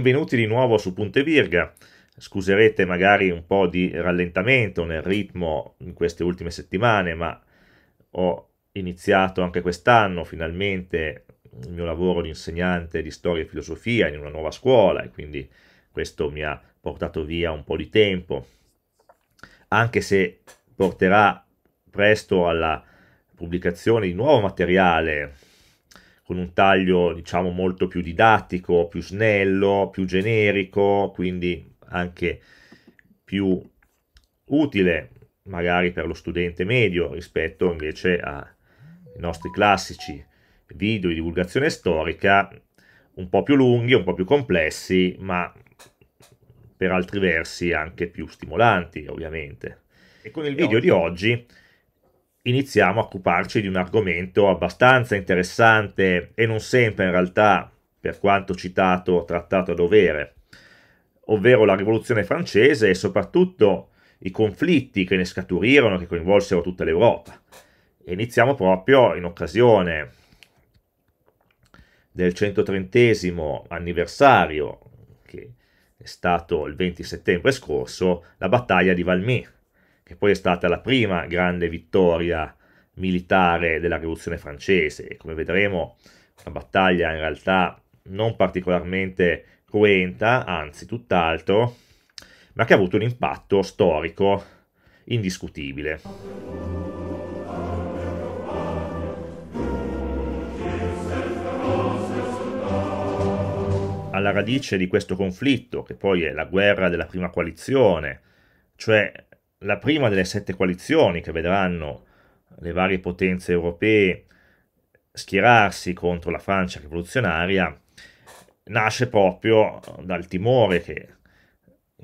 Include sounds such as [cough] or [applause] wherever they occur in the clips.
benvenuti di nuovo su Punte Virga. Scuserete magari un po' di rallentamento nel ritmo in queste ultime settimane, ma ho iniziato anche quest'anno finalmente il mio lavoro di insegnante di storia e filosofia in una nuova scuola e quindi questo mi ha portato via un po' di tempo, anche se porterà presto alla pubblicazione di nuovo materiale con un taglio diciamo molto più didattico, più snello, più generico, quindi anche più utile magari per lo studente medio rispetto invece ai nostri classici video di divulgazione storica un po' più lunghi, un po' più complessi, ma per altri versi anche più stimolanti ovviamente. E con il video di oggi iniziamo a occuparci di un argomento abbastanza interessante e non sempre in realtà, per quanto citato, trattato a dovere, ovvero la rivoluzione francese e soprattutto i conflitti che ne scaturirono, che coinvolsero tutta l'Europa. E iniziamo proprio in occasione del 130 anniversario, che è stato il 20 settembre scorso, la battaglia di Valmy, che poi è stata la prima grande vittoria militare della rivoluzione francese e come vedremo una battaglia in realtà non particolarmente cruenta, anzi tutt'altro, ma che ha avuto un impatto storico indiscutibile. Alla radice di questo conflitto, che poi è la guerra della prima coalizione, cioè la prima delle sette coalizioni che vedranno le varie potenze europee schierarsi contro la Francia rivoluzionaria nasce proprio dal timore che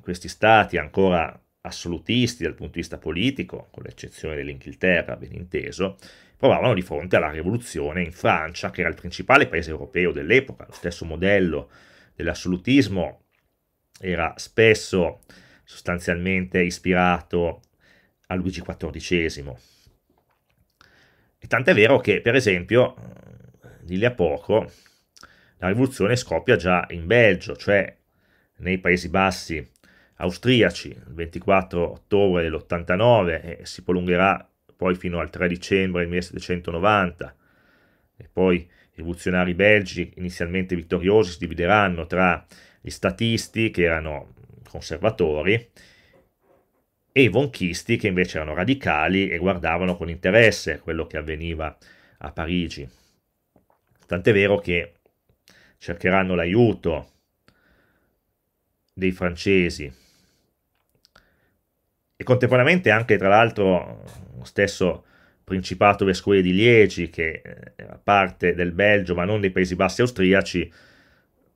questi stati ancora assolutisti dal punto di vista politico, con l'eccezione dell'Inghilterra, ben inteso, provavano di fronte alla rivoluzione in Francia, che era il principale paese europeo dell'epoca. Lo stesso modello dell'assolutismo era spesso sostanzialmente ispirato a Luigi XIV. E tant'è vero che, per esempio, eh, di lì a poco la rivoluzione scoppia già in Belgio, cioè nei Paesi Bassi austriaci, il 24 ottobre dell'89 e si prolungherà poi fino al 3 dicembre 1790. E poi i rivoluzionari belgi, inizialmente vittoriosi, si divideranno tra gli statisti, che erano conservatori, e i vonchisti che invece erano radicali e guardavano con interesse quello che avveniva a Parigi. Tant'è vero che cercheranno l'aiuto dei francesi e contemporaneamente anche tra l'altro lo stesso Principato Vescovile di Liegi che era parte del Belgio ma non dei Paesi Bassi austriaci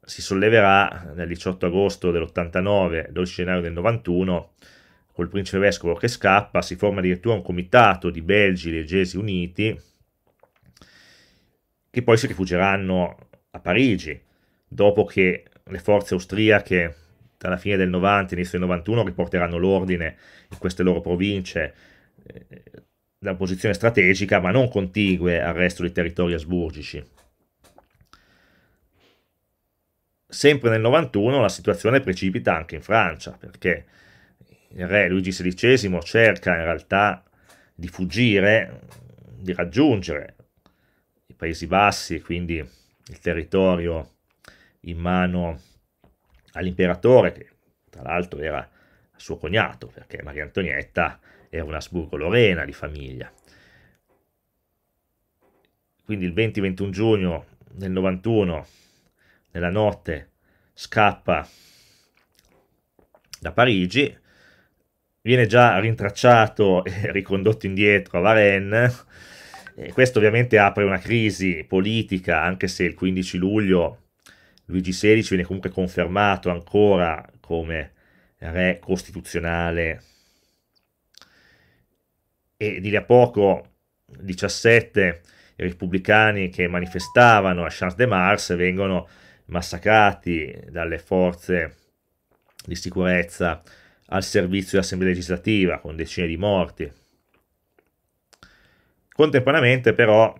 si solleverà nel 18 agosto dell'89, 12 gennaio del 91, col principe vescovo che scappa, si forma addirittura un comitato di belgi, leggesi uniti, che poi si rifugieranno a Parigi, dopo che le forze austriache dalla fine del 90, inizio del 91 riporteranno l'ordine in queste loro province eh, da posizione strategica ma non contigue al resto dei territori asburgici. sempre nel 91 la situazione precipita anche in Francia, perché il re Luigi XVI cerca in realtà di fuggire, di raggiungere i Paesi Bassi e quindi il territorio in mano all'imperatore, che tra l'altro era suo cognato, perché Maria Antonietta era un Asburgo-Lorena di famiglia. Quindi il 20-21 giugno del 91 nella notte scappa da Parigi, viene già rintracciato e [laughs] ricondotto indietro a Varennes. E questo ovviamente apre una crisi politica, anche se il 15 luglio Luigi XVI viene comunque confermato ancora come re costituzionale. E di lì a poco, 17 i repubblicani che manifestavano a Champs de Mars vengono massacrati dalle forze di sicurezza al servizio dell'Assemblea legislativa, con decine di morti. Contemporaneamente però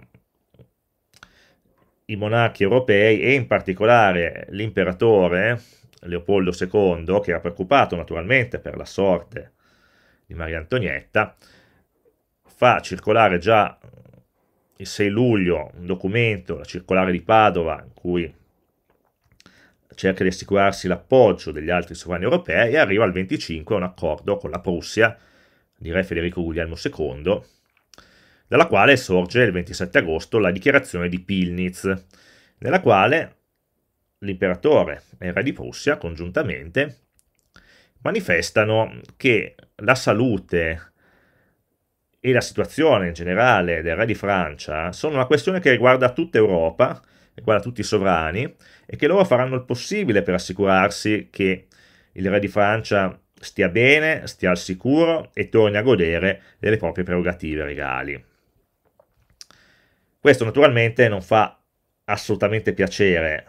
i monarchi europei e in particolare l'imperatore Leopoldo II, che era preoccupato naturalmente per la sorte di Maria Antonietta, fa circolare già il 6 luglio un documento, la circolare di Padova, in cui cerca di assicurarsi l'appoggio degli altri sovrani europei e arriva al 25 a un accordo con la Prussia di re Federico Guglielmo II, dalla quale sorge il 27 agosto la dichiarazione di Pilnitz, nella quale l'imperatore e il re di Prussia congiuntamente manifestano che la salute e la situazione in generale del re di Francia sono una questione che riguarda tutta Europa riguarda tutti i sovrani, e che loro faranno il possibile per assicurarsi che il re di Francia stia bene, stia al sicuro e torni a godere delle proprie prerogative regali. Questo naturalmente non fa assolutamente piacere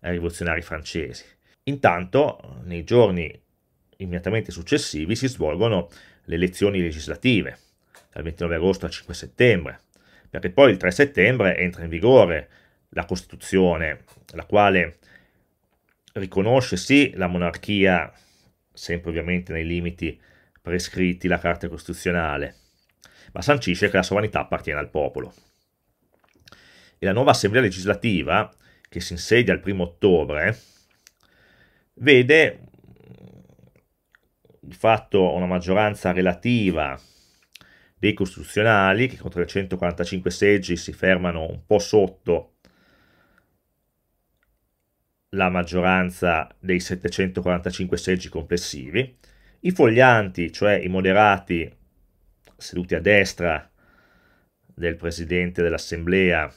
ai rivoluzionari francesi. Intanto, nei giorni immediatamente successivi si svolgono le elezioni legislative, dal 29 agosto al 5 settembre, perché poi il 3 settembre entra in vigore la Costituzione, la quale riconosce sì la monarchia, sempre ovviamente nei limiti prescritti la Carta Costituzionale, ma sancisce che la sovranità appartiene al popolo. E la nuova Assemblea legislativa, che si insedia il 1 ottobre, vede di fatto una maggioranza relativa dei costituzionali che con 345 seggi si fermano un po' sotto la maggioranza dei 745 seggi complessivi, i foglianti, cioè i moderati seduti a destra del presidente dell'assemblea,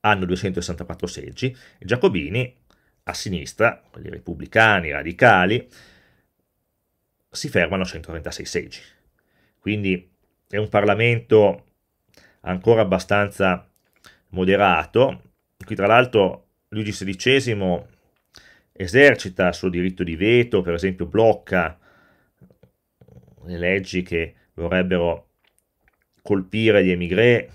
hanno 264 seggi, i giacobini a sinistra, quelli repubblicani, radicali, si fermano a 136 seggi. Quindi è un Parlamento ancora abbastanza moderato, qui tra l'altro Luigi XVI esercita il suo diritto di veto, per esempio blocca le leggi che vorrebbero colpire gli emigré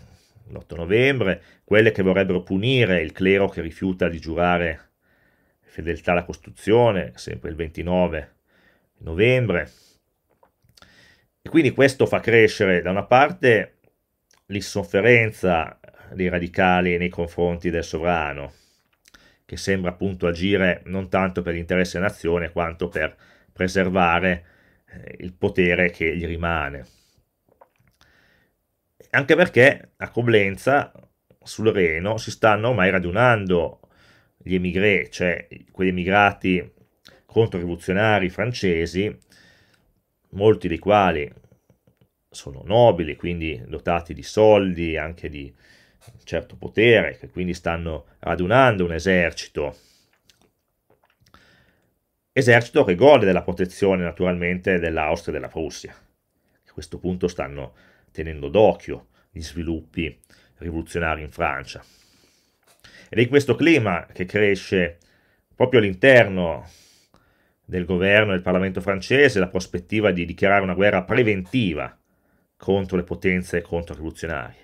l'8 novembre, quelle che vorrebbero punire il clero che rifiuta di giurare fedeltà alla Costituzione, sempre il 29 novembre. E quindi questo fa crescere da una parte l'insofferenza dei radicali nei confronti del sovrano, che sembra appunto agire non tanto per interesse nazione quanto per preservare eh, il potere che gli rimane. Anche perché a Coblenza, sul Reno, si stanno ormai radunando gli emigré, cioè quegli emigrati controrivoluzionari francesi, molti dei quali sono nobili, quindi dotati di soldi, anche di, un certo potere, che quindi stanno radunando un esercito. Esercito che gode della protezione naturalmente dell'Austria e della Prussia. A questo punto stanno tenendo d'occhio gli sviluppi rivoluzionari in Francia. Ed è in questo clima che cresce proprio all'interno del governo e del Parlamento francese la prospettiva di dichiarare una guerra preventiva contro le potenze contro controrivoluzionarie.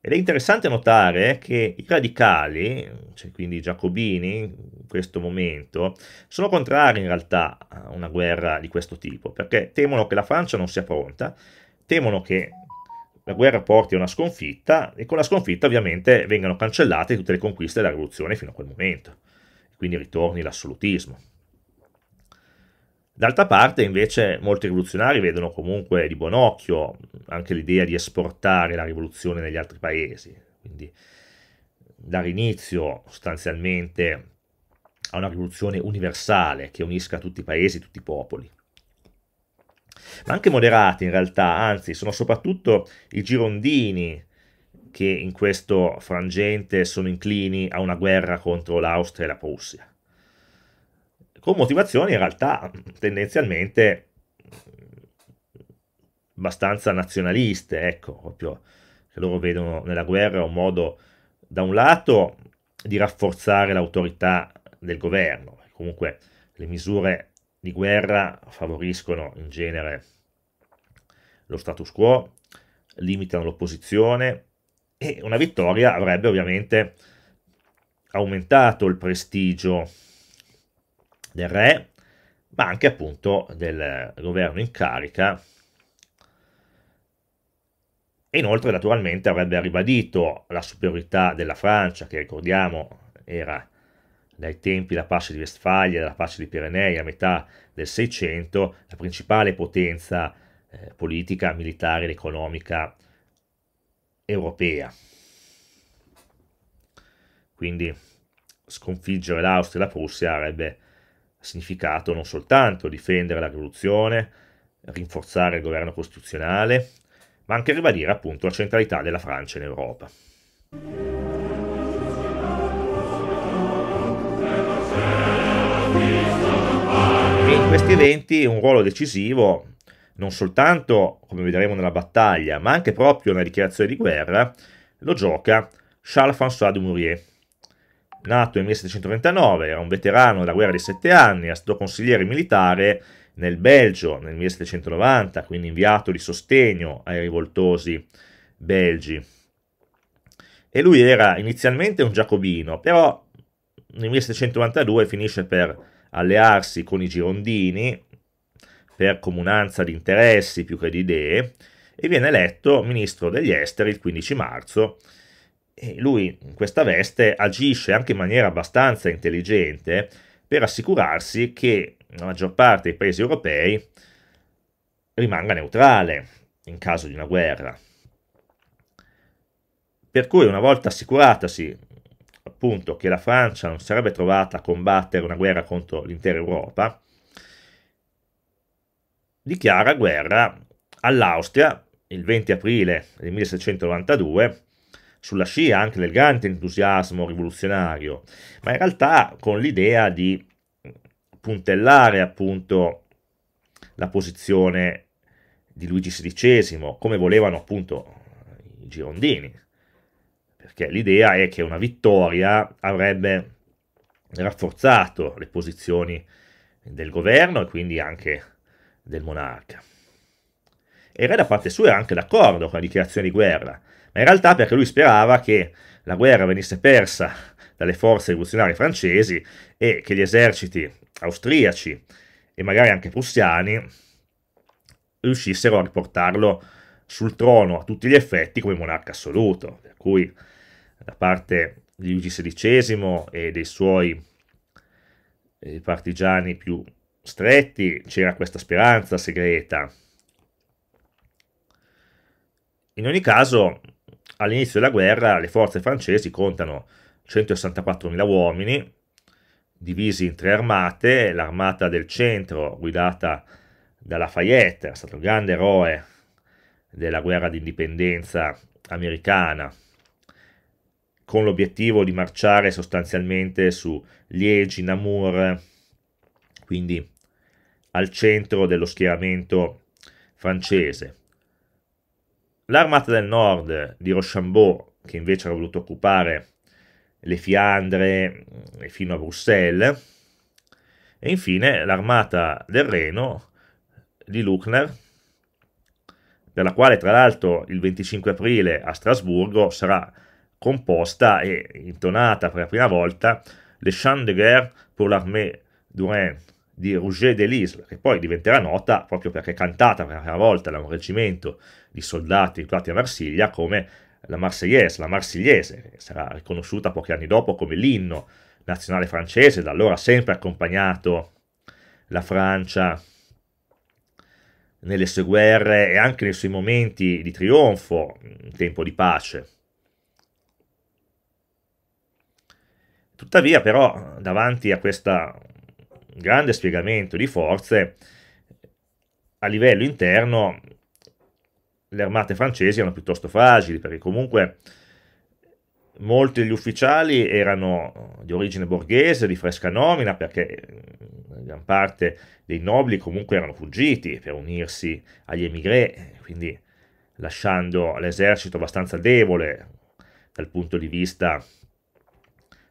Ed è interessante notare che i radicali, cioè quindi i giacobini in questo momento, sono contrari in realtà a una guerra di questo tipo, perché temono che la Francia non sia pronta, temono che la guerra porti a una sconfitta e con la sconfitta ovviamente vengano cancellate tutte le conquiste della rivoluzione fino a quel momento. Quindi ritorni l'assolutismo. D'altra parte, invece, molti rivoluzionari vedono comunque di buon occhio anche l'idea di esportare la rivoluzione negli altri paesi, quindi dare inizio sostanzialmente a una rivoluzione universale che unisca tutti i paesi, tutti i popoli. Ma anche moderati in realtà, anzi, sono soprattutto i girondini che in questo frangente sono inclini a una guerra contro l'Austria e la Prussia con motivazioni in realtà tendenzialmente abbastanza nazionaliste, ecco, proprio che loro vedono nella guerra un modo, da un lato, di rafforzare l'autorità del governo, comunque le misure di guerra favoriscono in genere lo status quo, limitano l'opposizione e una vittoria avrebbe ovviamente aumentato il prestigio del re, ma anche appunto del governo in carica. E inoltre naturalmente avrebbe ribadito la superiorità della Francia, che ricordiamo era dai tempi della pace di Vestfalia, della pace di Pirenei a metà del Seicento, la principale potenza eh, politica, militare ed economica europea. Quindi sconfiggere l'Austria e la Prussia avrebbe significato non soltanto difendere la rivoluzione, rinforzare il governo costituzionale, ma anche ribadire appunto la centralità della Francia in Europa. E in questi eventi un ruolo decisivo non soltanto, come vedremo nella battaglia, ma anche proprio nella dichiarazione di guerra, lo gioca Charles-François de Dumouriez, Nato nel 1729, era un veterano della guerra di sette anni, era stato consigliere militare nel Belgio nel 1790, quindi inviato di sostegno ai rivoltosi belgi. E lui era inizialmente un giacobino, però nel 1792 finisce per allearsi con i girondini per comunanza di interessi più che di idee e viene eletto ministro degli esteri il 15 marzo e lui in questa veste agisce anche in maniera abbastanza intelligente per assicurarsi che la maggior parte dei paesi europei rimanga neutrale in caso di una guerra. Per cui una volta assicuratasi appunto che la Francia non sarebbe trovata a combattere una guerra contro l'intera Europa, dichiara guerra all'Austria il 20 aprile del 1692 sulla scia anche del grande entusiasmo rivoluzionario, ma in realtà con l'idea di puntellare appunto la posizione di Luigi XVI, come volevano appunto i girondini, perché l'idea è che una vittoria avrebbe rafforzato le posizioni del governo e quindi anche del monarca. E il re da parte sua era anche d'accordo con la dichiarazione di guerra, ma in realtà perché lui sperava che la guerra venisse persa dalle forze rivoluzionarie francesi e che gli eserciti austriaci e magari anche prussiani riuscissero a riportarlo sul trono a tutti gli effetti come monarca assoluto, per cui da parte di Luigi XVI e dei suoi eh, partigiani più stretti c'era questa speranza segreta. In ogni caso, all'inizio della guerra le forze francesi contano 164.000 uomini, divisi in tre armate, l'armata del centro guidata da Lafayette, è stato il grande eroe della guerra d'indipendenza americana, con l'obiettivo di marciare sostanzialmente su Liegi, Namur, quindi al centro dello schieramento francese. L'armata del nord di Rochambeau, che invece aveva voluto occupare le Fiandre mm, fino a Bruxelles, e infine l'armata del Reno di Luckner, per la quale tra l'altro il 25 aprile a Strasburgo sarà composta e intonata per la prima volta le Chants de guerre pour l'armée du d'Uren di Rouget de l'Isle, che poi diventerà nota proprio perché è cantata per la prima volta da un reggimento di soldati inviati a Marsiglia come la Marseillaise, la Marsigliese, sarà riconosciuta pochi anni dopo come l'inno nazionale francese, da allora sempre accompagnato la Francia nelle sue guerre e anche nei suoi momenti di trionfo, in tempo di pace. Tuttavia però davanti a questa grande spiegamento di forze, a livello interno le armate francesi erano piuttosto fragili, perché comunque molti degli ufficiali erano di origine borghese, di fresca nomina, perché eh, gran parte dei nobili comunque erano fuggiti per unirsi agli emigré, quindi lasciando l'esercito abbastanza debole dal punto di vista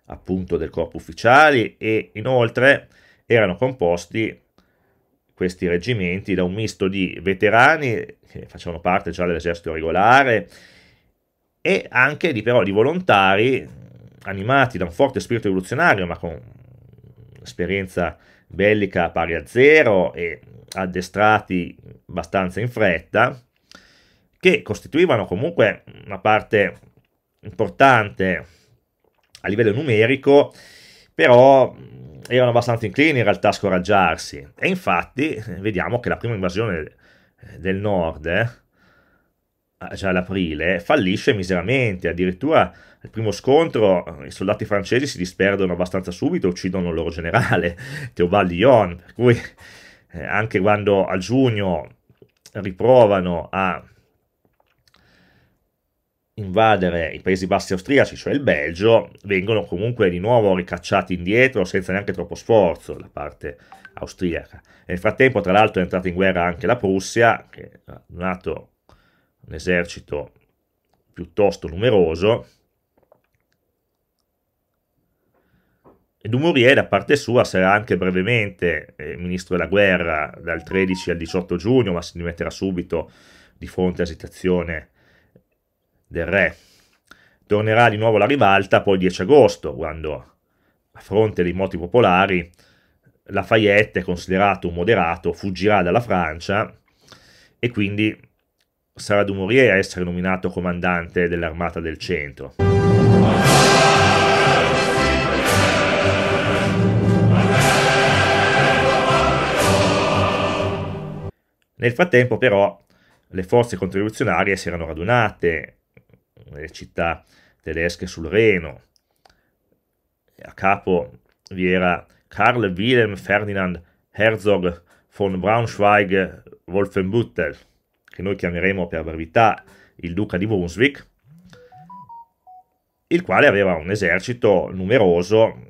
appunto del corpo ufficiali e inoltre erano composti questi reggimenti da un misto di veterani che facevano parte già dell'esercito regolare e anche di, però di volontari animati da un forte spirito rivoluzionario ma con esperienza bellica pari a zero e addestrati abbastanza in fretta che costituivano comunque una parte importante a livello numerico però mm, erano abbastanza inclini in realtà a scoraggiarsi e infatti vediamo che la prima invasione eh, del nord, già eh, ah, cioè l'aprile, fallisce miseramente, addirittura al primo scontro eh, i soldati francesi si disperdono abbastanza subito, uccidono il loro generale [laughs] Teobald Lyon, per cui anche quando a giugno riprovano a invadere i Paesi Bassi austriaci, cioè il Belgio, vengono comunque di nuovo ricacciati indietro senza neanche troppo sforzo da parte austriaca. Nel frattempo, tra l'altro, è entrata in guerra anche la Prussia, che ha donato un esercito piuttosto numeroso. E Dumouriez da parte sua sarà anche brevemente eh, ministro della guerra dal 13 al 18 giugno, ma si dimetterà subito di fronte a esitazione del re. Tornerà di nuovo la ribalta poi il 10 agosto, quando a fronte dei moti popolari Lafayette, considerato un moderato, fuggirà dalla Francia e quindi sarà Dumouriez a essere nominato comandante dell'armata del centro. Nel frattempo però le forze contribuzionarie si erano radunate le città tedesche sul Reno. A capo vi era Karl Wilhelm Ferdinand Herzog von Braunschweig-Wolfenbüttel, che noi chiameremo per brevità il duca di Brunswick, il quale aveva un esercito numeroso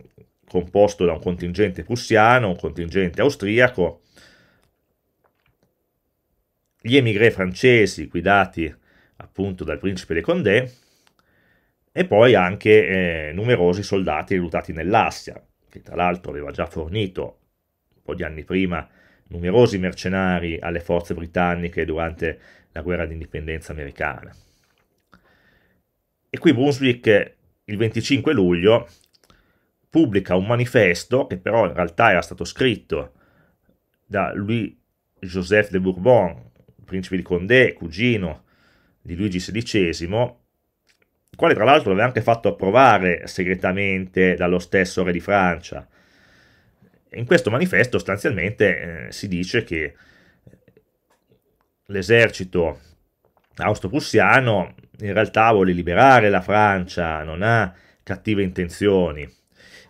composto da un contingente prussiano, un contingente austriaco, gli emigré francesi guidati appunto dal principe De Condé, e poi anche eh, numerosi soldati riluttati nell'Assia, che tra l'altro aveva già fornito un po' di anni prima numerosi mercenari alle forze britanniche durante la guerra d'indipendenza americana. E qui Brunswick il 25 luglio pubblica un manifesto che però in realtà era stato scritto da Louis Joseph de Bourbon, principe di Condé, cugino di Luigi XVI, quale tra l'altro l'aveva anche fatto approvare segretamente dallo stesso re di Francia. In questo manifesto sostanzialmente eh, si dice che l'esercito austro-prussiano in realtà vuole liberare la Francia, non ha cattive intenzioni,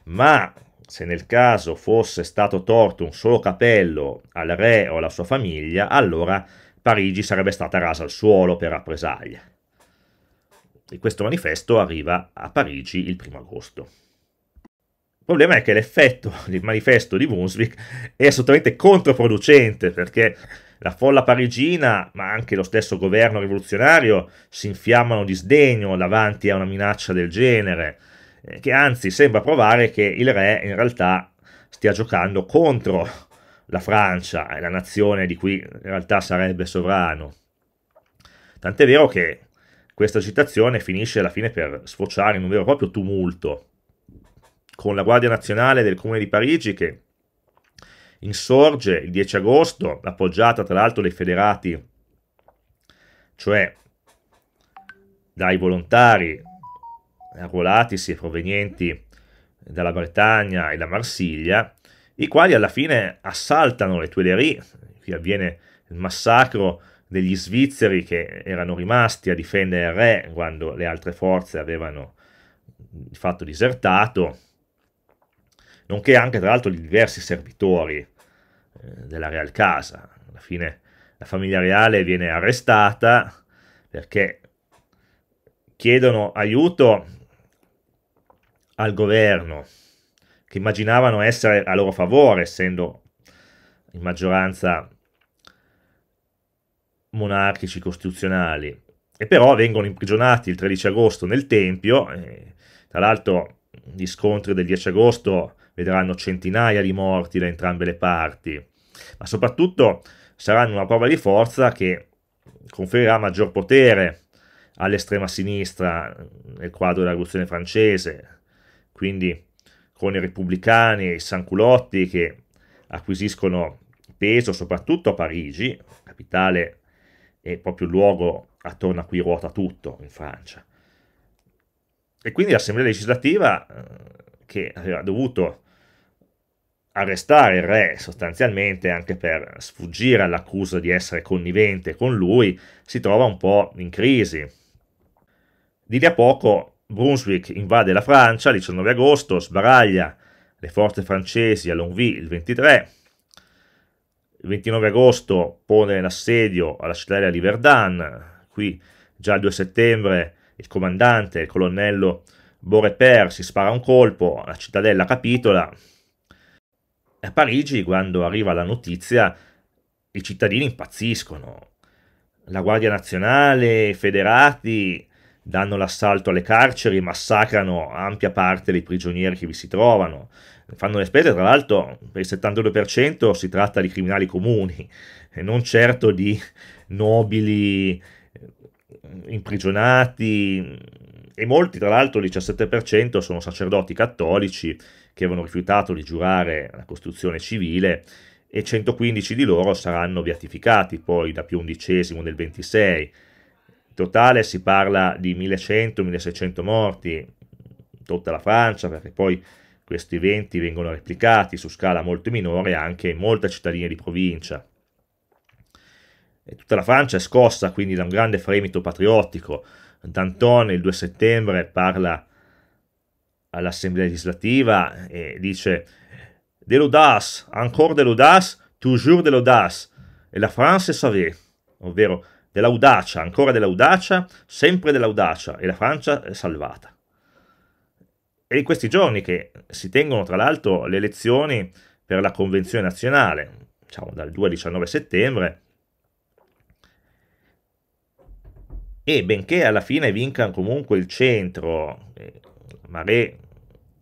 ma se nel caso fosse stato torto un solo capello al re o alla sua famiglia, allora Parigi sarebbe stata rasa al suolo per rappresaglia. E questo manifesto arriva a Parigi il primo agosto. Il problema è che l'effetto del manifesto di Brunswick è assolutamente controproducente perché la folla parigina, ma anche lo stesso governo rivoluzionario, si infiammano di sdegno davanti a una minaccia del genere, eh, che anzi sembra provare che il re in realtà stia giocando contro la Francia è la nazione di cui in realtà sarebbe sovrano. Tant'è vero che questa agitazione finisce alla fine per sfociare in un vero e proprio tumulto, con la Guardia Nazionale del Comune di Parigi che insorge il 10 agosto, appoggiata tra l'altro dai federati, cioè dai volontari arruolatisi e provenienti dalla Bretagna e da Marsiglia, i quali alla fine assaltano le Tuileries, qui avviene il massacro degli svizzeri che erano rimasti a difendere il re quando le altre forze avevano di fatto disertato, nonché anche tra l'altro di diversi servitori eh, della Real Casa. Alla fine la famiglia reale viene arrestata perché chiedono aiuto al governo che immaginavano essere a loro favore, essendo in maggioranza monarchici costituzionali. E però vengono imprigionati il 13 agosto nel Tempio, tra l'altro gli scontri del 10 agosto vedranno centinaia di morti da entrambe le parti, ma soprattutto saranno una prova di forza che conferirà maggior potere all'estrema sinistra nel quadro della rivoluzione francese, quindi con i repubblicani e i sanculotti che acquisiscono peso soprattutto a Parigi, capitale e proprio il luogo attorno a cui ruota tutto in Francia. E quindi l'Assemblea legislativa eh, che aveva dovuto arrestare il re sostanzialmente anche per sfuggire all'accusa di essere connivente con lui, si trova un po' in crisi. Di lì a poco Brunswick invade la Francia il 19 agosto, sbaraglia le forze francesi a Longwy il 23, il 29 agosto pone l'assedio alla città di Verdun, qui già il 2 settembre il comandante, il colonnello Beaurepaire si spara un colpo, la cittadella capitola. A Parigi, quando arriva la notizia, i cittadini impazziscono. La Guardia Nazionale, i federati danno l'assalto alle carceri, massacrano ampia parte dei prigionieri che vi si trovano, fanno le spese, tra l'altro per il 72% si tratta di criminali comuni e non certo di nobili eh, imprigionati e molti tra l'altro il 17% sono sacerdoti cattolici che avevano rifiutato di giurare la Costituzione civile e 115 di loro saranno beatificati poi da Pio XI nel 26 totale si parla di 1100-1600 morti, tutta la Francia, perché poi questi eventi vengono replicati su scala molto minore anche in molte cittadine di provincia. E tutta la Francia è scossa quindi da un grande fremito patriottico. Danton il 2 settembre parla all'Assemblea legislativa e dice «De l'audace, encore de l'audace, toujours de l'audace, e la France savait», ovvero dell'audacia, ancora dell'audacia, sempre dell'audacia, e la Francia è salvata. E in questi giorni che si tengono tra l'altro le elezioni per la Convenzione nazionale, diciamo dal 2 al 19 settembre, e benché alla fine vincano comunque il centro, eh,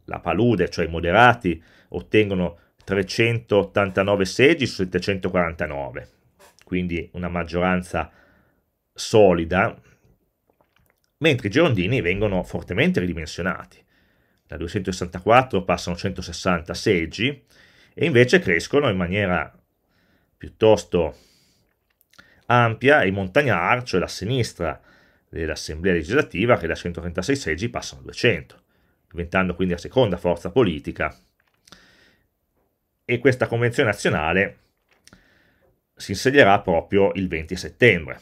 la palude, cioè i moderati, ottengono 389 seggi su 749, quindi una maggioranza solida, mentre i girondini vengono fortemente ridimensionati. Da 264 passano 160 seggi e invece crescono in maniera piuttosto ampia i montagnard, cioè la sinistra dell'assemblea legislativa, che da 136 seggi passano a 200, diventando quindi la seconda forza politica. E questa convenzione nazionale si insedierà proprio il 20 settembre.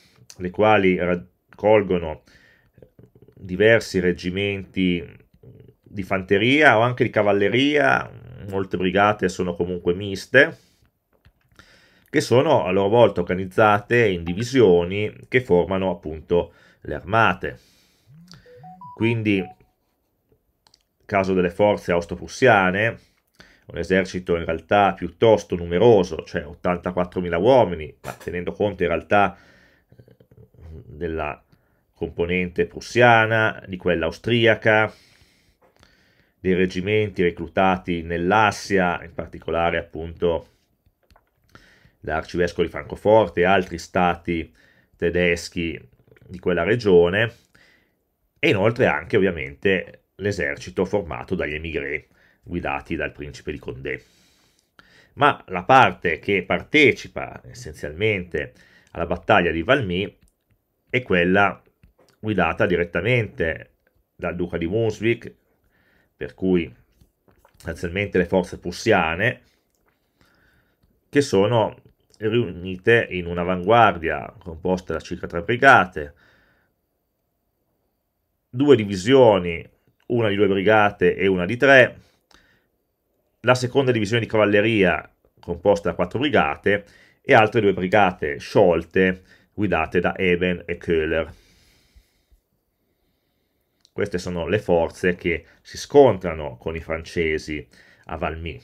le quali raccolgono diversi reggimenti di fanteria o anche di cavalleria, molte brigate sono comunque miste, che sono a loro volta organizzate in divisioni che formano appunto le armate. Quindi, caso delle forze austro-prussiane, un esercito in realtà piuttosto numeroso, cioè 84.000 uomini, ma tenendo conto in realtà della componente prussiana, di quella austriaca, dei reggimenti reclutati nell'Assia, in particolare appunto da arcivescovi di Francoforte e altri stati tedeschi di quella regione, e inoltre anche ovviamente l'esercito formato dagli emigré guidati dal principe di Condé. Ma la parte che partecipa essenzialmente alla battaglia di Valmy e quella guidata direttamente dal duca di Brunswick, per cui sostanzialmente le forze prussiane, che sono riunite in un'avanguardia composta da circa tre brigate, due divisioni, una di due brigate e una di tre, la seconda divisione di cavalleria composta da quattro brigate e altre due brigate sciolte guidate da Eben e Köhler. Queste sono le forze che si scontrano con i francesi a Valmy.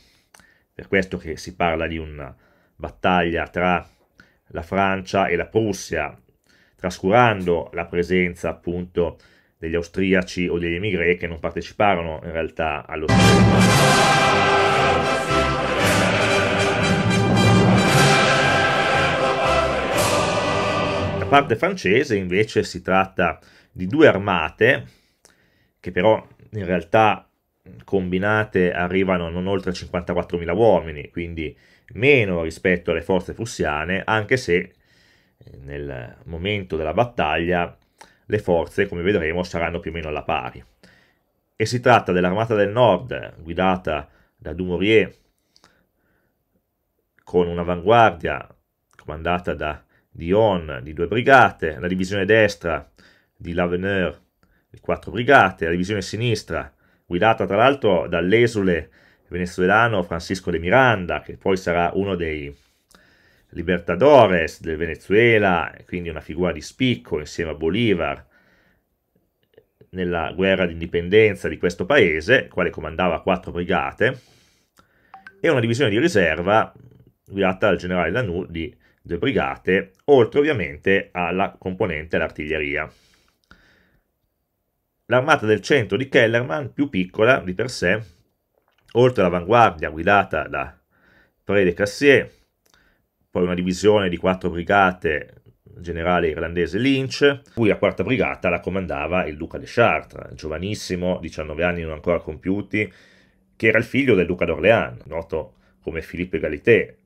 Per questo che si parla di una battaglia tra la Francia e la Prussia, trascurando la presenza appunto degli austriaci o degli emigré che non parteciparono in realtà allo scontro. parte francese invece si tratta di due armate che però in realtà combinate arrivano a non oltre 54.000 uomini, quindi meno rispetto alle forze prussiane, anche se eh, nel momento della battaglia le forze, come vedremo, saranno più o meno alla pari. E si tratta dell'Armata del Nord, guidata da Dumouriez, con un'avanguardia comandata da di di due brigate, la divisione destra di Laveneur di quattro brigate, la divisione sinistra guidata tra l'altro dall'esule venezuelano Francisco de Miranda, che poi sarà uno dei Libertadores del Venezuela, quindi una figura di spicco insieme a Bolivar nella guerra d'indipendenza di questo paese, quale comandava quattro brigate, e una divisione di riserva guidata dal generale Lanù di due brigate, oltre ovviamente alla componente l'artiglieria. L'armata del centro di Kellerman, più piccola di per sé, oltre all'avanguardia guidata da de Cassier, poi una divisione di quattro brigate generale irlandese Lynch, cui la quarta brigata la comandava il duca de Chartres, giovanissimo, 19 anni non ancora compiuti, che era il figlio del duca d'Orléans, noto come Philippe Galité,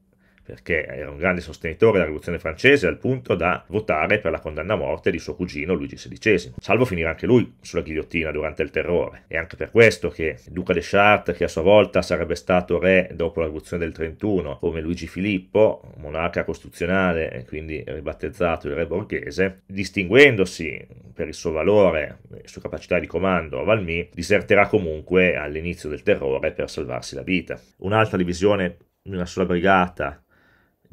perché era un grande sostenitore della rivoluzione francese al punto da votare per la condanna a morte di suo cugino Luigi XVI. Salvo finire anche lui sulla ghigliottina durante il terrore. È anche per questo che il Duca de Chartres, che a sua volta sarebbe stato re dopo la rivoluzione del 31, come Luigi Filippo, monarca costituzionale e quindi ribattezzato il re borghese, distinguendosi per il suo valore e sua capacità di comando a Valmy, diserterà comunque all'inizio del terrore per salvarsi la vita. Un'altra divisione di una sola brigata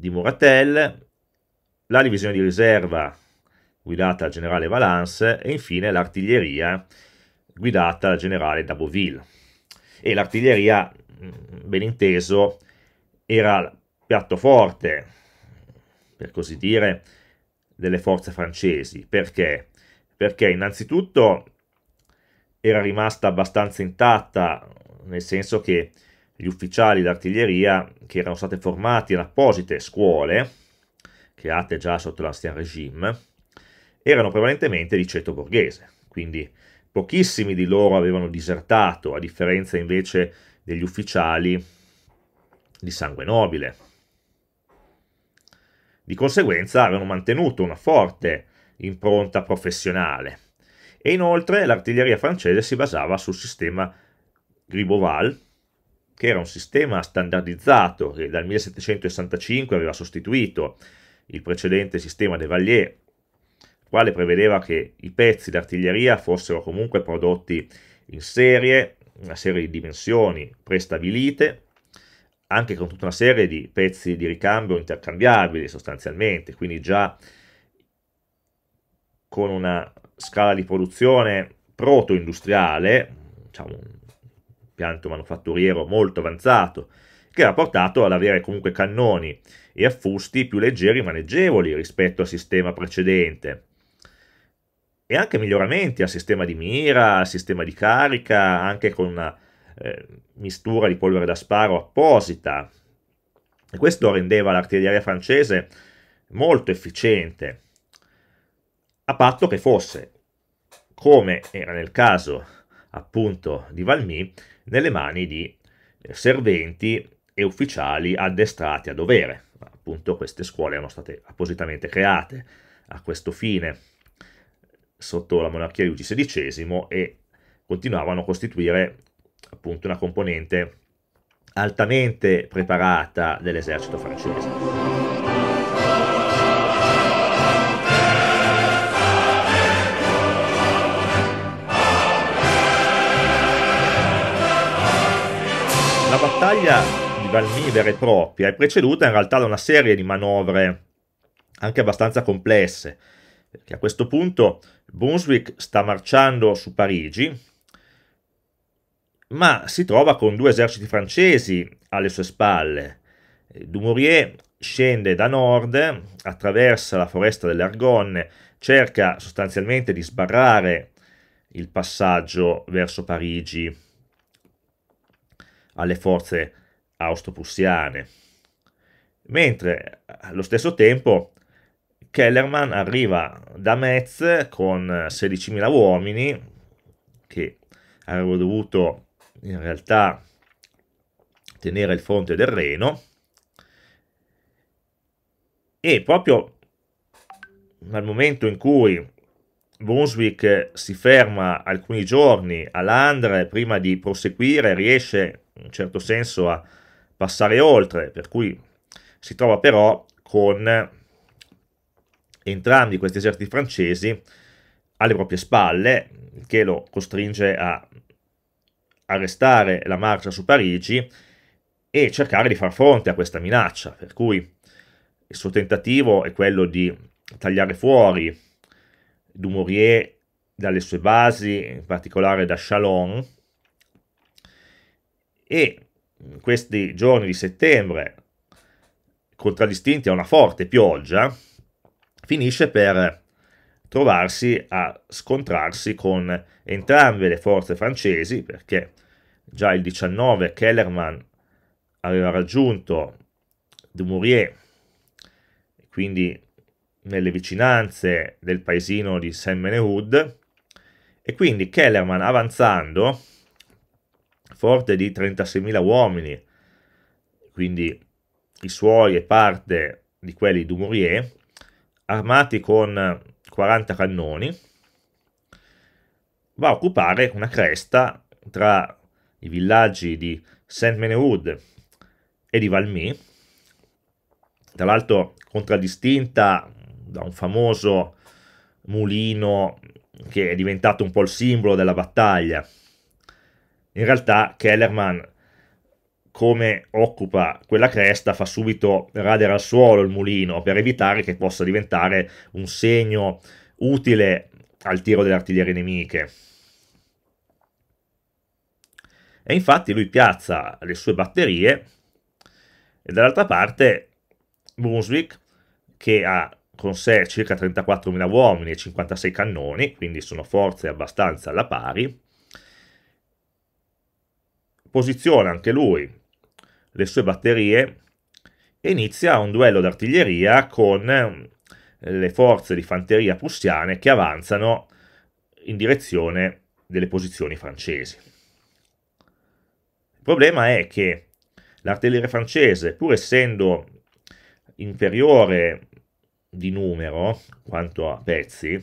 di Moratel, la divisione di riserva guidata dal generale Valance e infine l'artiglieria guidata dal generale Daboville. E l'artiglieria, mm, ben inteso, era il piatto forte, per così dire, delle forze francesi. Perché? Perché innanzitutto era rimasta abbastanza intatta, nel senso che gli ufficiali d'artiglieria che erano stati formati in apposite scuole, create già sotto l'Ancien Regime, erano prevalentemente di ceto borghese, quindi pochissimi di loro avevano disertato, a differenza invece degli ufficiali di sangue nobile. Di conseguenza avevano mantenuto una forte impronta professionale e inoltre l'artiglieria francese si basava sul sistema Griboval che era un sistema standardizzato che dal 1765 aveva sostituito il precedente sistema De Vallier, quale prevedeva che i pezzi d'artiglieria fossero comunque prodotti in serie, una serie di dimensioni prestabilite, anche con tutta una serie di pezzi di ricambio intercambiabili sostanzialmente, quindi già con una scala di produzione proto-industriale, diciamo impianto manufatturiero molto avanzato, che ha portato ad avere comunque cannoni e affusti più leggeri e maneggevoli rispetto al sistema precedente. E anche miglioramenti al sistema di mira, al sistema di carica, anche con una eh, mistura di polvere da sparo apposita. E questo rendeva l'artiglieria francese molto efficiente, a patto che fosse, come era nel caso appunto di Valmy, nelle mani di eh, serventi e ufficiali addestrati a dovere. Appunto queste scuole erano state appositamente create a questo fine sotto la monarchia di Luigi XVI e continuavano a costituire appunto una componente altamente preparata dell'esercito francese. battaglia di Valmy vera e propria è preceduta in realtà da una serie di manovre anche abbastanza complesse, perché a questo punto Brunswick sta marciando su Parigi, ma si trova con due eserciti francesi alle sue spalle. Dumouriez scende da nord, attraversa la foresta dell'Argonne, cerca sostanzialmente di sbarrare il passaggio verso Parigi alle forze austro-prussiane. Mentre allo stesso tempo Kellerman arriva da Metz con 16.000 uomini che avrebbero dovuto in realtà tenere il fronte del Reno e proprio dal momento in cui Brunswick si ferma alcuni giorni a Landre prima di proseguire riesce in un certo senso a passare oltre, per cui si trova però con entrambi questi eserciti francesi alle proprie spalle, che lo costringe a arrestare la marcia su Parigi e cercare di far fronte a questa minaccia, per cui il suo tentativo è quello di tagliare fuori Dumouriez dalle sue basi, in particolare da Chalon, e in mm, questi giorni di settembre, contraddistinti a una forte pioggia, finisce per trovarsi a scontrarsi con entrambe le forze francesi, perché già il 19 Kellerman aveva raggiunto Dumouriez, quindi nelle vicinanze del paesino di Saint-Menehould, e quindi Kellerman avanzando forte di 36.000 uomini, quindi i suoi e parte di quelli di Dumouriez, armati con 40 cannoni, va a occupare una cresta tra i villaggi di Saint-Menehould e di Valmy, tra l'altro contraddistinta da un famoso mulino che è diventato un po' il simbolo della battaglia, in realtà Kellerman come occupa quella cresta fa subito radere al suolo il mulino per evitare che possa diventare un segno utile al tiro delle artiglierie nemiche. E infatti lui piazza le sue batterie e dall'altra parte Brunswick che ha con sé circa 34.000 uomini e 56 cannoni, quindi sono forze abbastanza alla pari, posiziona anche lui le sue batterie e inizia un duello d'artiglieria con ehm, le forze di fanteria prussiane che avanzano in direzione delle posizioni francesi. Il problema è che l'artiglieria francese, pur essendo inferiore di numero quanto a pezzi,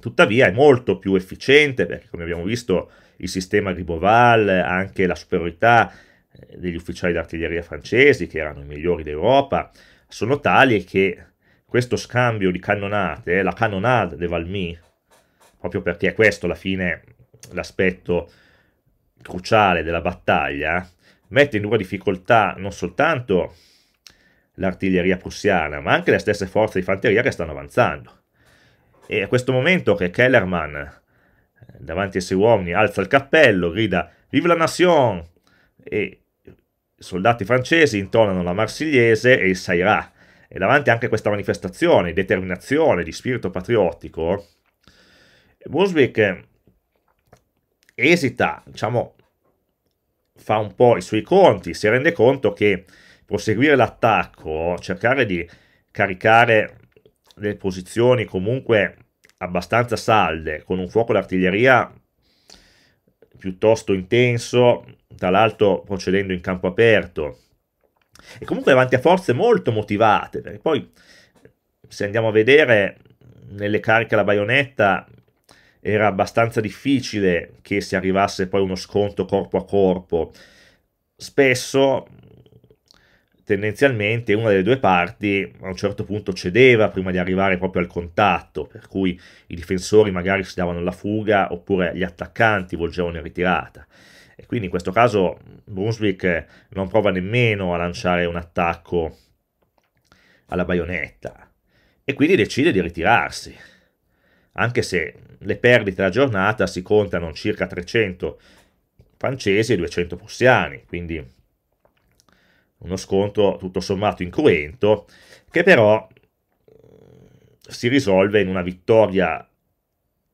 tuttavia è molto più efficiente perché, come abbiamo visto, il sistema Riboval, anche la superiorità eh, degli ufficiali d'artiglieria francesi, che erano i migliori d'Europa, sono tali che questo scambio di cannonate, la cannonade de Valmy, proprio perché è questo alla fine l'aspetto cruciale della battaglia, mette in dura difficoltà non soltanto l'artiglieria prussiana, ma anche le stesse forze di fanteria che stanno avanzando. E a questo momento che Kellerman davanti ai suoi uomini, alza il cappello, grida Vive la Nation! E i soldati francesi intonano la Marsigliese e il Sairà. E davanti anche a questa manifestazione di determinazione, di spirito patriottico, Brunswick esita, diciamo, fa un po' i suoi conti, si rende conto che proseguire l'attacco, cercare di caricare le posizioni comunque abbastanza salde, con un fuoco d'artiglieria piuttosto intenso, tra l'altro procedendo in campo aperto, e comunque davanti a forze molto motivate, perché poi se andiamo a vedere nelle cariche alla baionetta era abbastanza difficile che si arrivasse poi uno sconto corpo a corpo. Spesso tendenzialmente una delle due parti a un certo punto cedeva prima di arrivare proprio al contatto, per cui i difensori magari si davano la fuga oppure gli attaccanti volgevano in ritirata. E quindi in questo caso Brunswick non prova nemmeno a lanciare un attacco alla baionetta e quindi decide di ritirarsi. Anche se le perdite a giornata si contano circa 300 francesi e 200 prussiani, quindi uno sconto tutto sommato incruento, che però eh, si risolve in una vittoria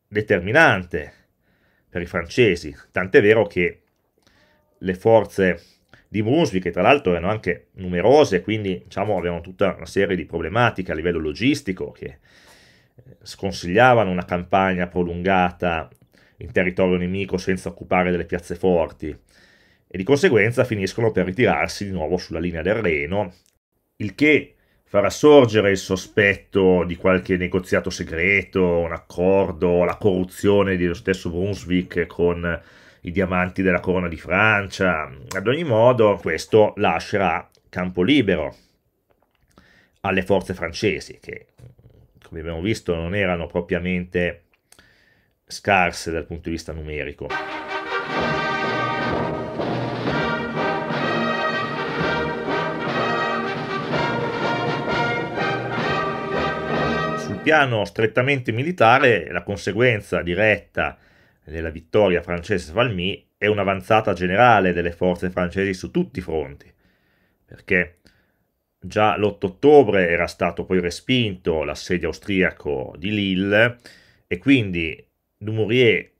determinante per i francesi, tant'è vero che le forze di Brunswick, che tra l'altro erano anche numerose, quindi diciamo avevano tutta una serie di problematiche a livello logistico che eh, sconsigliavano una campagna prolungata in territorio nemico senza occupare delle piazze forti e di conseguenza finiscono per ritirarsi di nuovo sulla linea del Reno, il che farà sorgere il sospetto di qualche negoziato segreto, un accordo, la corruzione dello stesso Brunswick con i diamanti della corona di Francia. Ad ogni modo, questo lascerà campo libero alle forze francesi, che come abbiamo visto non erano propriamente scarse dal punto di vista numerico. piano strettamente militare, la conseguenza diretta della vittoria francese Valmy è un'avanzata generale delle forze francesi su tutti i fronti, perché già l'8 ottobre era stato poi respinto l'assedio austriaco di Lille e quindi Dumouriez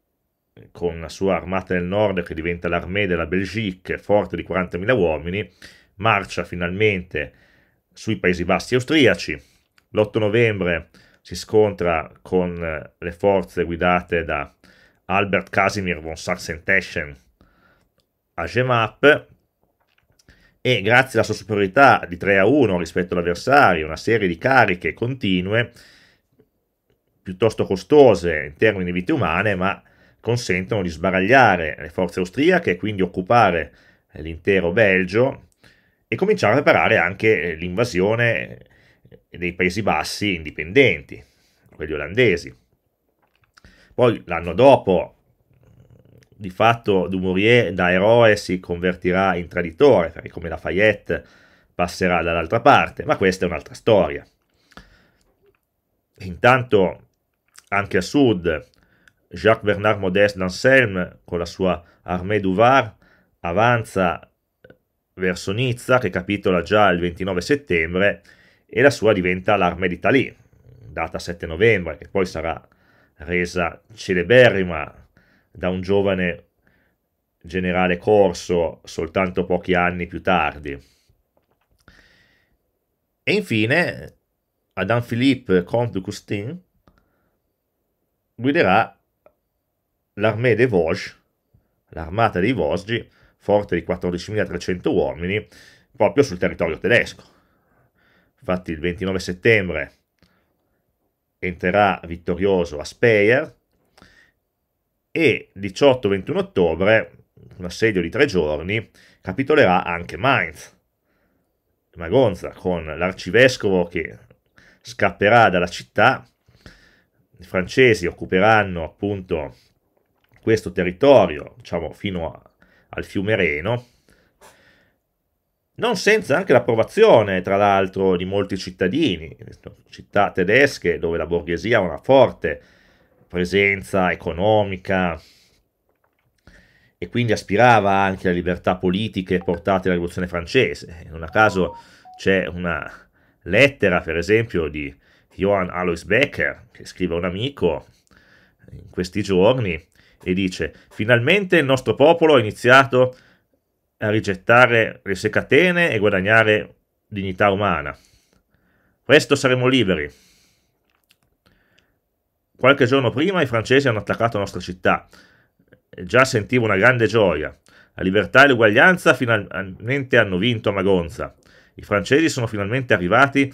con la sua armata del nord che diventa l'armée della Belgique forte di 40.000 uomini marcia finalmente sui Paesi Bassi austriaci l'8 novembre si scontra con eh, le forze guidate da Albert Casimir von Sachsen-Teschen a Gemap e grazie alla sua superiorità di 3 a 1 rispetto all'avversario, una serie di cariche continue piuttosto costose in termini di vite umane, ma consentono di sbaragliare le forze austriache e quindi occupare l'intero Belgio e cominciare a preparare anche l'invasione dei Paesi Bassi indipendenti, quelli olandesi. Poi l'anno dopo, di fatto, Dumouriez da eroe si convertirà in traditore, perché come Lafayette passerà dall'altra parte, ma questa è un'altra storia. Intanto anche a sud Jacques Bernard Modeste d'Anselme con la sua Armée du Var avanza verso Nizza che capitola già il 29 settembre e la sua diventa l'arme d'Italie, data 7 novembre, che poi sarà resa celeberrima da un giovane generale Corso soltanto pochi anni più tardi. E infine Adam-Philippe Comte de Coustin guiderà l'armée des Vosges, l'armata dei Vosgi, forte di 14.300 uomini, proprio sul territorio tedesco Infatti il 29 settembre entrerà vittorioso a Speyer e 18-21 ottobre, un assedio di tre giorni, capitolerà anche Mainz. Magonza con l'arcivescovo che scapperà dalla città, i francesi occuperanno appunto questo territorio, diciamo fino a, al fiume Reno, non senza anche l'approvazione, tra l'altro, di molti cittadini, città tedesche dove la borghesia ha una forte presenza economica e quindi aspirava anche alle libertà politiche portate alla rivoluzione francese. Non a caso c'è una lettera, per esempio, di Johann Alois Becker, che scrive a un amico in questi giorni e dice «Finalmente il nostro popolo ha iniziato a rigettare le sue catene e guadagnare dignità umana. Presto saremo liberi. Qualche giorno prima i francesi hanno attaccato la nostra città. Già sentivo una grande gioia. La libertà e l'uguaglianza finalmente hanno vinto a Magonza. I francesi sono finalmente arrivati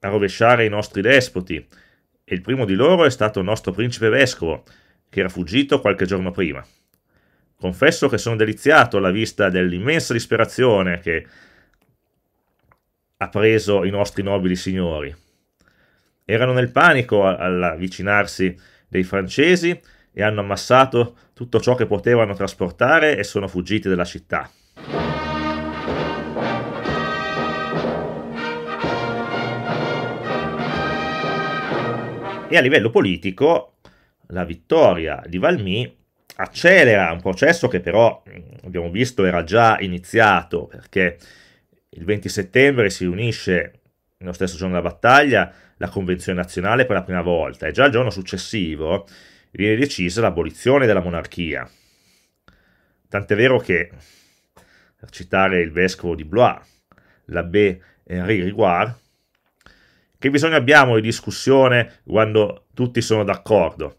a rovesciare i nostri despoti e il primo di loro è stato il nostro principe vescovo, che era fuggito qualche giorno prima confesso che sono deliziato alla vista dell'immensa disperazione che ha preso i nostri nobili signori. Erano nel panico all'avvicinarsi dei francesi e hanno ammassato tutto ciò che potevano trasportare e sono fuggiti dalla città. E a livello politico, la vittoria di Valmy accelera un processo che però abbiamo visto era già iniziato perché il 20 settembre si unisce nello stesso giorno della battaglia la convenzione nazionale per la prima volta e già il giorno successivo viene decisa l'abolizione della monarchia. Tant'è vero che, per citare il vescovo di Blois, l'abbé Henri Riguard, che bisogno abbiamo di discussione quando tutti sono d'accordo?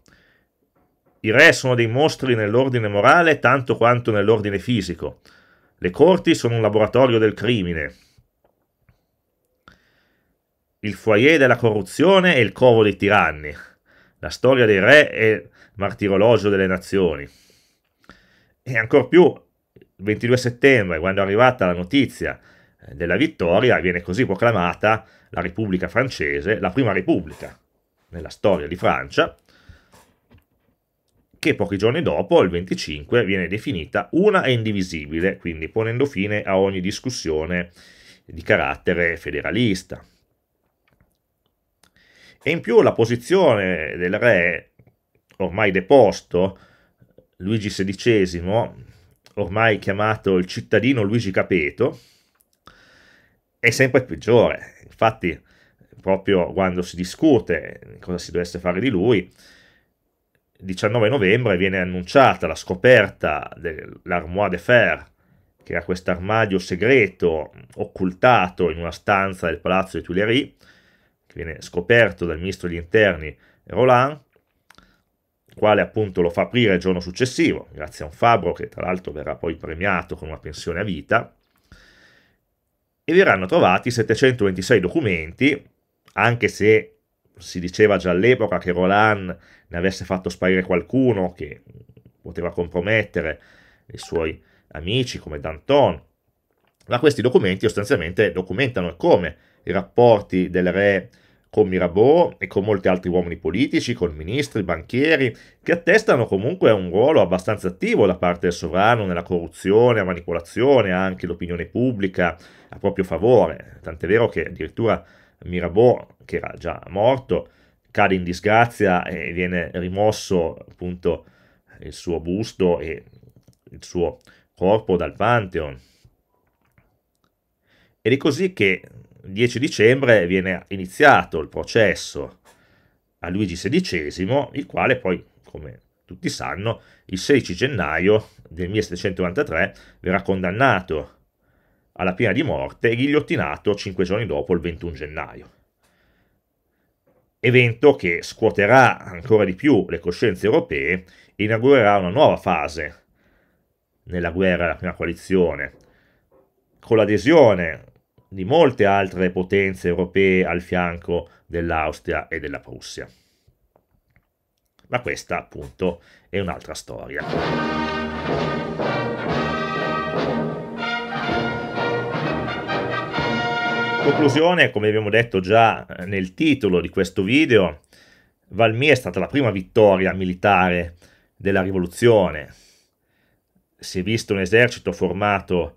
I re sono dei mostri nell'ordine morale tanto quanto nell'ordine fisico. Le corti sono un laboratorio del crimine. Il foyer della corruzione è il covo dei tiranni. La storia dei re è il martirologio delle nazioni. E ancor più, il 22 settembre, quando è arrivata la notizia eh, della vittoria, viene così proclamata la Repubblica francese, la prima Repubblica nella storia di Francia, che pochi giorni dopo, il 25, viene definita una e indivisibile, quindi ponendo fine a ogni discussione di carattere federalista. E in più la posizione del re, ormai deposto, Luigi XVI, ormai chiamato il cittadino Luigi Capeto, è sempre peggiore. Infatti, proprio quando si discute cosa si dovesse fare di lui, 19 novembre viene annunciata la scoperta dell'armoire de fer, che era questo armadio segreto occultato in una stanza del palazzo di Tuileries, che viene scoperto dal ministro degli interni Roland, quale appunto lo fa aprire il giorno successivo, grazie a un fabbro che tra l'altro verrà poi premiato con una pensione a vita, e verranno trovati 726 documenti, anche se si diceva già all'epoca che Roland ne avesse fatto sparire qualcuno che poteva compromettere i suoi amici come Danton, ma questi documenti sostanzialmente documentano come i rapporti del re con Mirabeau e con molti altri uomini politici, con ministri, banchieri, che attestano comunque un ruolo abbastanza attivo da parte del sovrano nella corruzione, la manipolazione, anche l'opinione pubblica a proprio favore. Tant'è vero che addirittura Mirabeau, che era già morto, cade in disgrazia e viene rimosso appunto il suo busto e il suo corpo dal Pantheon. Ed è così che il 10 dicembre viene iniziato il processo a Luigi XVI, il quale poi, come tutti sanno, il 16 gennaio del 1793 verrà condannato alla pena di morte e ghigliottinato cinque giorni dopo, il 21 gennaio. Evento che scuoterà ancora di più le coscienze europee e inaugurerà una nuova fase nella guerra della prima coalizione, con l'adesione di molte altre potenze europee al fianco dell'Austria e della Prussia. Ma questa appunto è un'altra storia. conclusione, come abbiamo detto già eh, nel titolo di questo video, Valmy è stata la prima vittoria militare della rivoluzione. Si è visto un esercito formato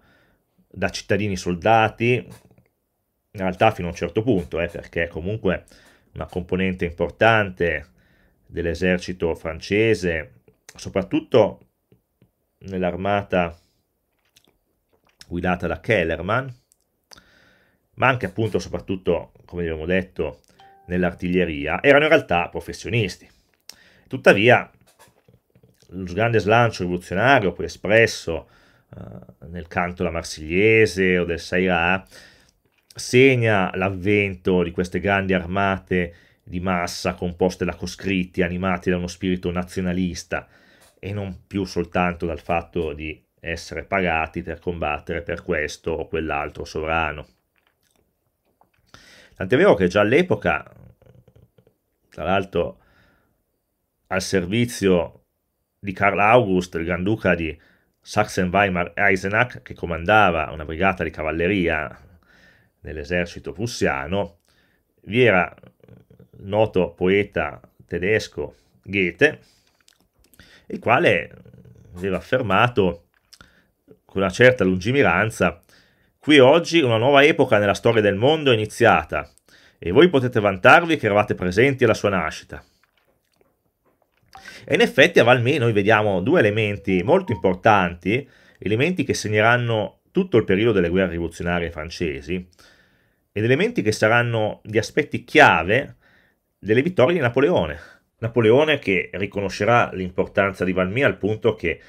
da cittadini soldati, in realtà fino a un certo punto, eh, perché comunque una componente importante dell'esercito francese, soprattutto nell'armata guidata da Kellerman, ma anche appunto soprattutto, come abbiamo detto, nell'artiglieria, erano in realtà professionisti. Tuttavia, lo grande slancio rivoluzionario poi espresso eh, nel canto della Marsigliese o del Sairà segna l'avvento di queste grandi armate di massa composte da coscritti animati da uno spirito nazionalista e non più soltanto dal fatto di essere pagati per combattere per questo o quell'altro sovrano. Tant'è vero che già all'epoca, tra l'altro, al servizio di Karl August, il Granduca di Sachsen-Weimar-Eisenach, che comandava una brigata di cavalleria nell'esercito prussiano, vi era il noto poeta tedesco Goethe, il quale aveva affermato con una certa lungimiranza Qui oggi una nuova epoca nella storia del mondo è iniziata e voi potete vantarvi che eravate presenti alla sua nascita. E in effetti a Valmy noi vediamo due elementi molto importanti, elementi che segneranno tutto il periodo delle guerre rivoluzionarie francesi, ed elementi che saranno gli aspetti chiave delle vittorie di Napoleone. Napoleone che riconoscerà l'importanza di Valmy al punto che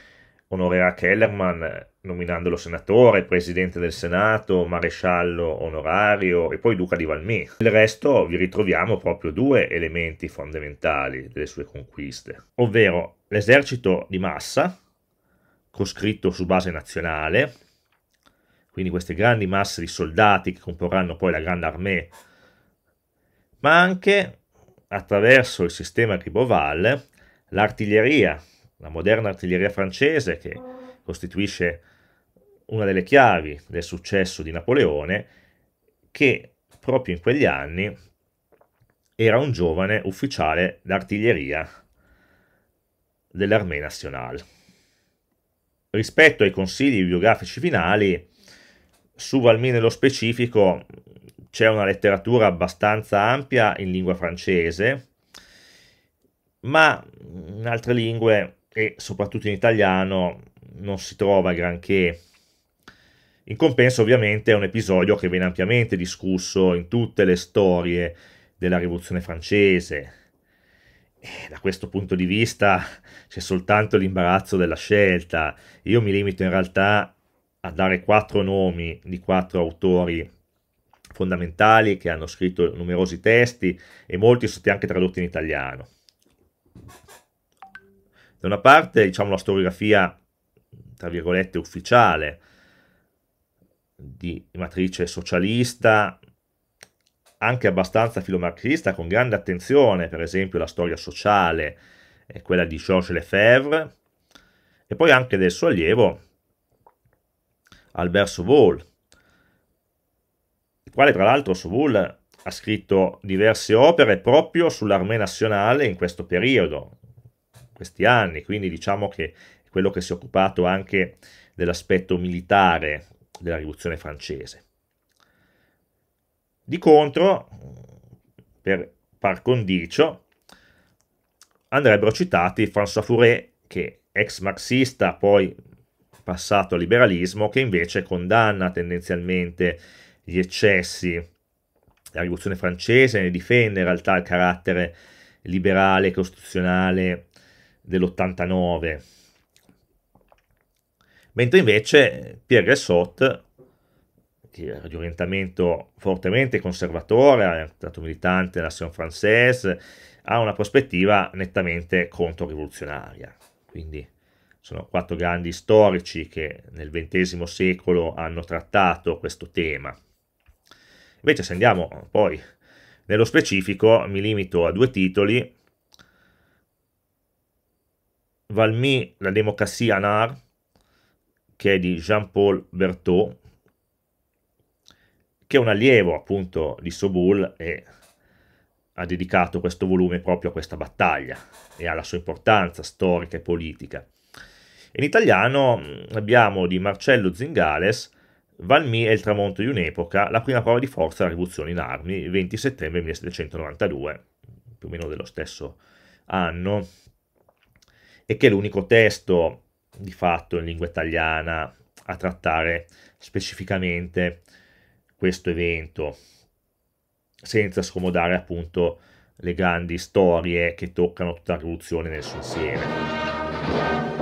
onorerà Kellerman eh, nominandolo senatore, presidente del Senato, maresciallo onorario e poi duca di Valmy. Il resto vi ritroviamo proprio due elementi fondamentali delle sue conquiste, ovvero l'esercito di massa, coscritto su base nazionale, quindi queste grandi masse di soldati che comporranno poi la grande armée, ma anche attraverso il sistema Riboval l'artiglieria la moderna artiglieria francese che costituisce una delle chiavi del successo di Napoleone, che proprio in quegli anni era un giovane ufficiale d'artiglieria dell'Armée Nationale. Rispetto ai consigli bibliografici finali, su Valmy nello specifico c'è una letteratura abbastanza ampia in lingua francese, ma in altre lingue e soprattutto in italiano non si trova granché. In compenso ovviamente è un episodio che viene ampiamente discusso in tutte le storie della rivoluzione francese. E da questo punto di vista c'è soltanto l'imbarazzo della scelta. Io mi limito in realtà a dare quattro nomi di quattro autori fondamentali che hanno scritto numerosi testi e molti sono stati anche tradotti in italiano. Da una parte, diciamo, la storiografia, tra virgolette, ufficiale di matrice socialista, anche abbastanza filomarxista, con grande attenzione, per esempio, alla storia sociale, quella di Georges Lefebvre, e poi anche del suo allievo Albert Sauvol, il quale tra l'altro Sauvol ha scritto diverse opere proprio sull'Armée nazionale in questo periodo, questi anni, quindi diciamo che è quello che si è occupato anche dell'aspetto militare della rivoluzione francese. Di contro, per par condicio, andrebbero citati François Fouret, che ex marxista, poi passato al liberalismo, che invece condanna tendenzialmente gli eccessi della rivoluzione francese, ne difende in realtà il carattere liberale, costituzionale dell'89. Mentre invece Pierre Gressot, che era di orientamento fortemente conservatore, è stato militante della Sion Française, ha una prospettiva nettamente controrivoluzionaria. Quindi sono quattro grandi storici che nel XX secolo hanno trattato questo tema. Invece se andiamo poi nello specifico, mi limito a due titoli Valmy, La democrazia anar, che è di Jean-Paul Berthaud, che è un allievo appunto di Sobul e ha dedicato questo volume proprio a questa battaglia e alla sua importanza storica e politica. In italiano mm, abbiamo di Marcello Zingales Valmy e il tramonto di un'epoca, la prima prova di forza della rivoluzione in armi, 20 settembre 1792, più o meno dello stesso anno e che è l'unico testo di fatto in lingua italiana a trattare specificamente questo evento, senza scomodare appunto le grandi storie che toccano tutta la rivoluzione nel suo insieme.